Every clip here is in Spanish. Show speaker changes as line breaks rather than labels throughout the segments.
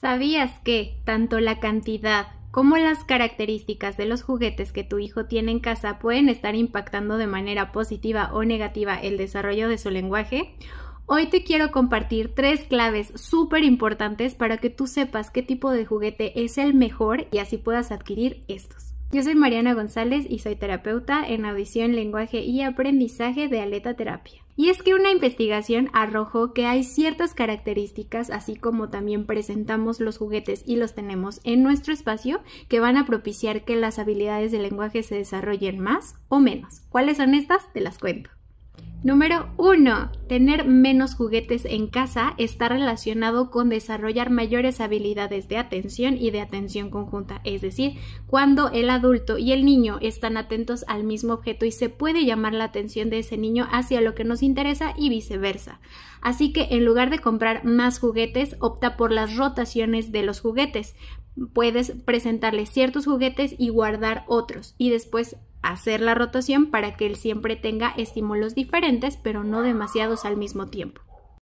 ¿Sabías que tanto la cantidad como las características de los juguetes que tu hijo tiene en casa pueden estar impactando de manera positiva o negativa el desarrollo de su lenguaje? Hoy te quiero compartir tres claves súper importantes para que tú sepas qué tipo de juguete es el mejor y así puedas adquirir estos. Yo soy Mariana González y soy terapeuta en audición, lenguaje y aprendizaje de Aleta Terapia. Y es que una investigación arrojó que hay ciertas características, así como también presentamos los juguetes y los tenemos en nuestro espacio, que van a propiciar que las habilidades de lenguaje se desarrollen más o menos. ¿Cuáles son estas? Te las cuento. Número 1. Tener menos juguetes en casa está relacionado con desarrollar mayores habilidades de atención y de atención conjunta, es decir, cuando el adulto y el niño están atentos al mismo objeto y se puede llamar la atención de ese niño hacia lo que nos interesa y viceversa. Así que en lugar de comprar más juguetes, opta por las rotaciones de los juguetes puedes presentarle ciertos juguetes y guardar otros y después hacer la rotación para que él siempre tenga estímulos diferentes, pero no demasiados al mismo tiempo.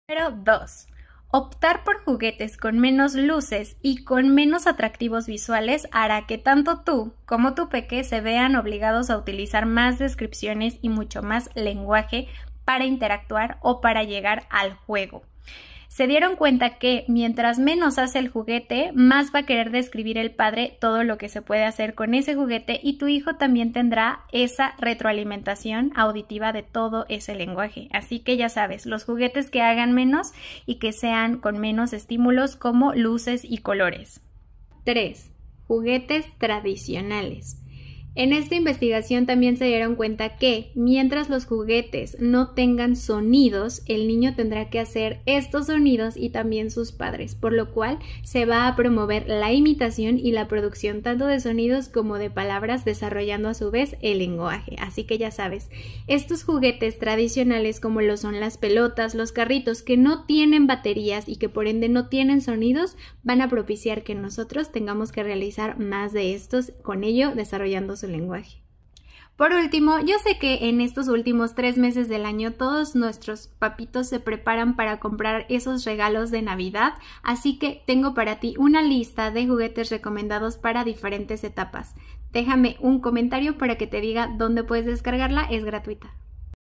Número 2. Optar por juguetes con menos luces y con menos atractivos visuales hará que tanto tú como tu peque se vean obligados a utilizar más descripciones y mucho más lenguaje para interactuar o para llegar al juego se dieron cuenta que mientras menos hace el juguete, más va a querer describir el padre todo lo que se puede hacer con ese juguete y tu hijo también tendrá esa retroalimentación auditiva de todo ese lenguaje. Así que ya sabes, los juguetes que hagan menos y que sean con menos estímulos como luces y colores. 3. Juguetes tradicionales. En esta investigación también se dieron cuenta que mientras los juguetes no tengan sonidos, el niño tendrá que hacer estos sonidos y también sus padres, por lo cual se va a promover la imitación y la producción tanto de sonidos como de palabras, desarrollando a su vez el lenguaje. Así que ya sabes, estos juguetes tradicionales como lo son las pelotas, los carritos que no tienen baterías y que por ende no tienen sonidos, van a propiciar que nosotros tengamos que realizar más de estos, con ello desarrollando su lenguaje. Por último, yo sé que en estos últimos tres meses del año todos nuestros papitos se preparan para comprar esos regalos de Navidad, así que tengo para ti una lista de juguetes recomendados para diferentes etapas. Déjame un comentario para que te diga dónde puedes descargarla, es gratuita.